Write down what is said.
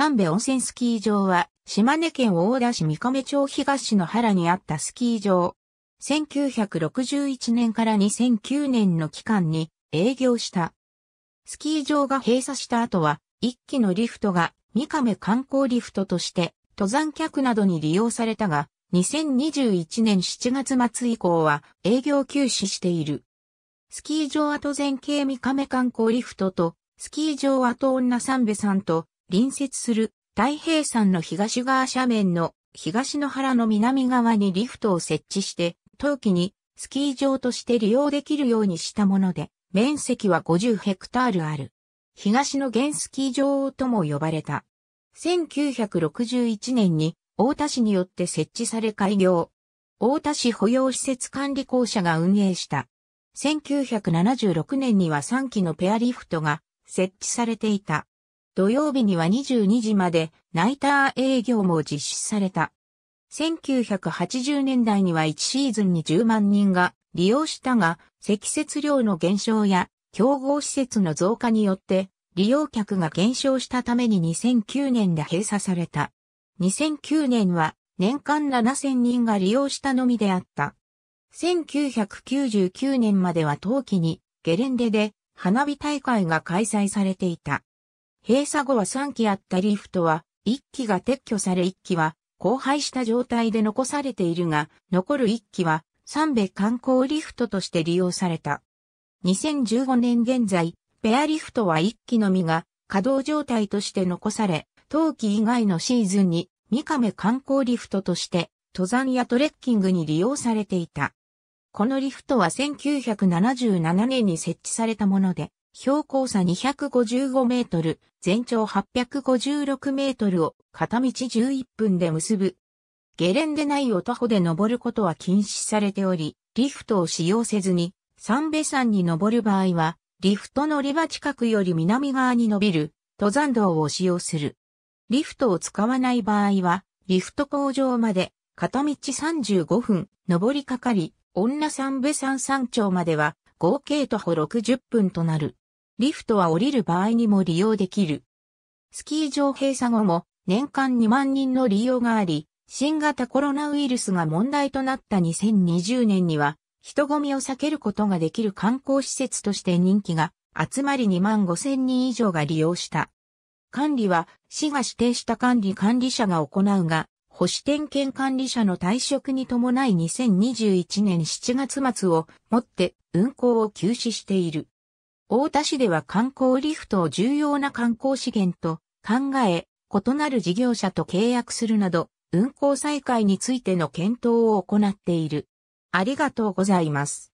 三部温泉スキー場は、島根県大田市三亀町東の原にあったスキー場。1961年から2009年の期間に営業した。スキー場が閉鎖した後は、一機のリフトが三亀観光リフトとして、登山客などに利用されたが、2021年7月末以降は営業休止している。スキー場跡前景三亀観光リフトと、スキー場跡女三部さんと、隣接する太平山の東側斜面の東の原の南側にリフトを設置して、冬季にスキー場として利用できるようにしたもので、面積は50ヘクタールある。東の原スキー場とも呼ばれた。1961年に大田市によって設置され開業。大田市保養施設管理公社が運営した。1976年には3機のペアリフトが設置されていた。土曜日には22時までナイター営業も実施された。1980年代には1シーズンに10万人が利用したが、積雪量の減少や競合施設の増加によって利用客が減少したために2009年で閉鎖された。2009年は年間7000人が利用したのみであった。1999年までは冬季にゲレンデで花火大会が開催されていた。閉鎖後は3機あったリフトは、1機が撤去され1機は、荒廃した状態で残されているが、残る1機は、三米観光リフトとして利用された。2015年現在、ペアリフトは1機のみが稼働状態として残され、冬季以外のシーズンに三亀観光リフトとして登山やトレッキングに利用されていた。このリフトは1977年に設置されたもので、標高差255メートル、全長856メートルを片道11分で結ぶ。ゲレンデ内を徒歩で登ることは禁止されており、リフトを使用せずに、三部山に登る場合は、リフト乗り場近くより南側に伸びる登山道を使用する。リフトを使わない場合は、リフト工場まで片道35分登りかかり、女三部山山頂までは合計徒歩60分となる。リフトは降りる場合にも利用できる。スキー場閉鎖後も年間2万人の利用があり、新型コロナウイルスが問題となった2020年には、人混みを避けることができる観光施設として人気が、集まり2万5千人以上が利用した。管理は、市が指定した管理管理者が行うが、保守点検管理者の退職に伴い2021年7月末をもって運行を休止している。大田市では観光リフトを重要な観光資源と考え、異なる事業者と契約するなど、運行再開についての検討を行っている。ありがとうございます。